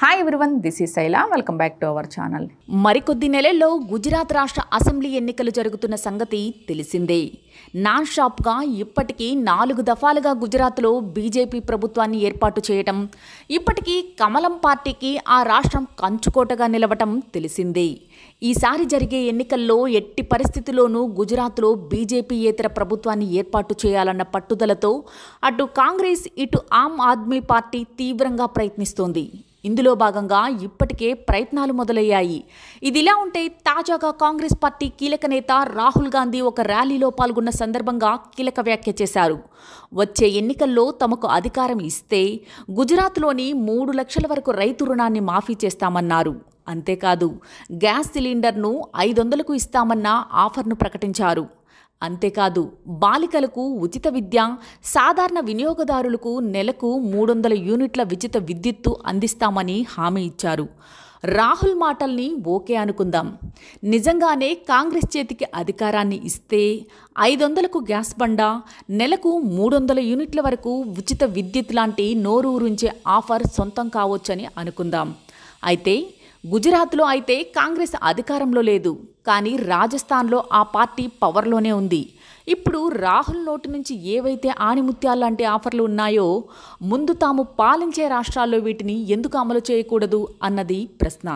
hi everyone this is Saila welcome back to our channel మరికొద్ది నెలల్లో గుజరాత్ రాష్ట్ర అసెంబ్లీ ఎన్నికలు జరుగుతున్న సంగతి తెలిసిందే నాన్ షాప్గా ఇప్పటికీ నాలుగు దఫాలుగా గుజరాత్లో బీజేపీ ప్రభుత్వాన్ని ఏర్పాటు చేయటం ఇప్పటికీ కమలం పార్టీకి ఆ రాష్ట్రం కంచుకోటగా నిలవటం తెలిసిందే ఈసారి జరిగే ఎన్నికల్లో ఎట్టి పరిస్థితుల్లోనూ గుజరాత్లో బీజేపీయేతర ప్రభుత్వాన్ని ఏర్పాటు చేయాలన్న పట్టుదలతో అటు కాంగ్రెస్ ఇటు ఆమ్ ఆద్మీ పార్టీ తీవ్రంగా ప్రయత్నిస్తోంది ఇందులో భాగంగా ఇప్పటికే ప్రయత్నాలు మొదలయ్యాయి ఇదిలా ఉంటే తాజాగా కాంగ్రెస్ పార్టీ కీలక నేత రాహుల్ గాంధీ ఒక ర్యాలీలో పాల్గొన్న సందర్భంగా కీలక వ్యాఖ్య చేశారు వచ్చే ఎన్నికల్లో తమకు అధికారం ఇస్తే గుజరాత్లోని మూడు లక్షల వరకు రైతు రుణాన్ని మాఫీ చేస్తామన్నారు అంతేకాదు గ్యాస్ సిలిండర్ను ఐదు వందలకు ఇస్తామన్న ఆఫర్ను ప్రకటించారు అంతేకాదు బాలికలకు ఉచిత విద్య సాధారణ వినియోగదారులకు నెలకు మూడు వందల యూనిట్ల ఉచిత విద్యుత్తు అందిస్తామని హామీ ఇచ్చారు రాహుల్ మాటల్ని ఓకే అనుకుందాం నిజంగానే కాంగ్రెస్ చేతికి అధికారాన్ని ఇస్తే ఐదు వందలకు గ్యాస్ బండ నెలకు మూడు వందల యూనిట్ల వరకు ఉచిత విద్యుత్ లాంటి నోరు ఊరించే ఆఫర్ సొంతం కావచ్చని అనుకుందాం అయితే గుజరాత్లో అయితే కాంగ్రెస్ అధికారంలో లేదు కానీ రాజస్థాన్లో ఆ పార్టీ పవర్లోనే ఉంది ఇప్పుడు రాహుల్ నోటి నుంచి ఏవైతే ఆణిముత్యాలు లాంటి ఆఫర్లు ఉన్నాయో ముందు తాము పాలించే రాష్ట్రాల్లో వీటిని ఎందుకు అమలు చేయకూడదు అన్నది ప్రశ్న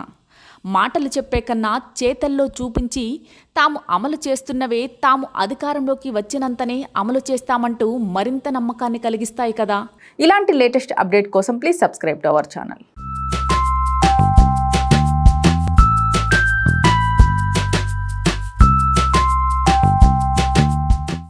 మాటలు చెప్పే కన్నా చేతల్లో చూపించి తాము అమలు చేస్తున్నవే తాము అధికారంలోకి వచ్చినంతనే అమలు చేస్తామంటూ మరింత నమ్మకాన్ని కలిగిస్తాయి కదా ఇలాంటి లేటెస్ట్ అప్డేట్ కోసం please subscribe to our channel